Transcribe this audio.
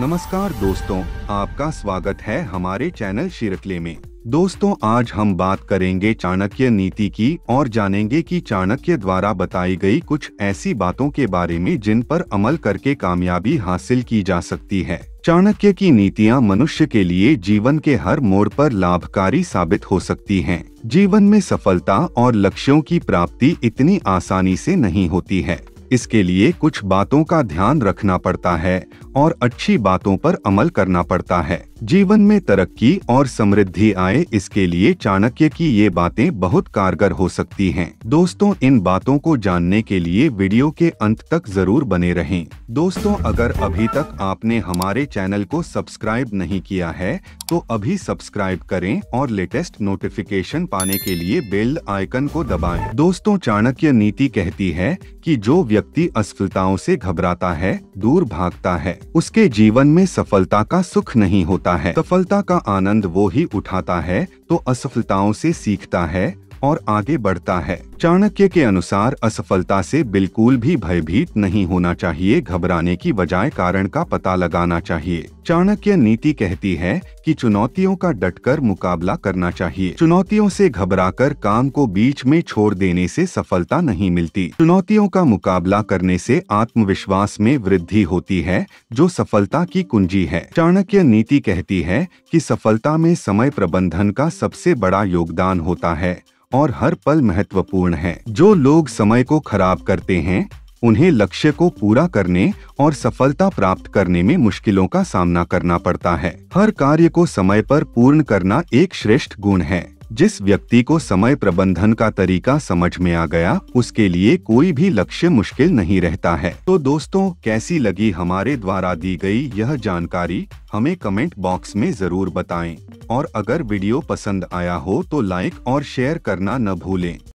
नमस्कार दोस्तों आपका स्वागत है हमारे चैनल शिरकले में दोस्तों आज हम बात करेंगे चाणक्य नीति की और जानेंगे कि चाणक्य द्वारा बताई गई कुछ ऐसी बातों के बारे में जिन पर अमल करके कामयाबी हासिल की जा सकती है चाणक्य की नीतियाँ मनुष्य के लिए जीवन के हर मोड़ पर लाभकारी साबित हो सकती हैं। जीवन में सफलता और लक्ष्यों की प्राप्ति इतनी आसानी से नहीं होती है इसके लिए कुछ बातों का ध्यान रखना पड़ता है और अच्छी बातों पर अमल करना पड़ता है जीवन में तरक्की और समृद्धि आए इसके लिए चाणक्य की ये बातें बहुत कारगर हो सकती हैं। दोस्तों इन बातों को जानने के लिए वीडियो के अंत तक जरूर बने रहें। दोस्तों अगर अभी तक आपने हमारे चैनल को सब्सक्राइब नहीं किया है तो अभी सब्सक्राइब करें और लेटेस्ट नोटिफिकेशन पाने के लिए बेल आइकन को दबाए दोस्तों चाणक्य नीति कहती है की जो व्यक्ति असफलताओं ऐसी घबराता है दूर भागता है उसके जीवन में सफलता का सुख नहीं होता करता है सफलता का आनंद वो ही उठाता है तो असफलताओं से सीखता है और आगे बढ़ता है चाणक्य के अनुसार असफलता से बिल्कुल भी भयभीत नहीं होना चाहिए घबराने की बजाय कारण का पता लगाना चाहिए चाणक्य नीति कहती है कि चुनौतियों का डटकर मुकाबला करना चाहिए चुनौतियों से घबराकर काम को बीच में छोड़ देने से सफलता नहीं मिलती चुनौतियों का मुकाबला करने से आत्मविश्वास में वृद्धि होती है जो सफलता की कुंजी है चाणक्य नीति कहती है कि सफलता में समय प्रबंधन का सबसे बड़ा योगदान होता है और हर पल महत्वपूर्ण है जो लोग समय को खराब करते हैं उन्हें लक्ष्य को पूरा करने और सफलता प्राप्त करने में मुश्किलों का सामना करना पड़ता है हर कार्य को समय पर पूर्ण करना एक श्रेष्ठ गुण है जिस व्यक्ति को समय प्रबंधन का तरीका समझ में आ गया उसके लिए कोई भी लक्ष्य मुश्किल नहीं रहता है तो दोस्तों कैसी लगी हमारे द्वारा दी गई यह जानकारी हमें कमेंट बॉक्स में जरूर बताएं और अगर वीडियो पसंद आया हो तो लाइक और शेयर करना न भूलें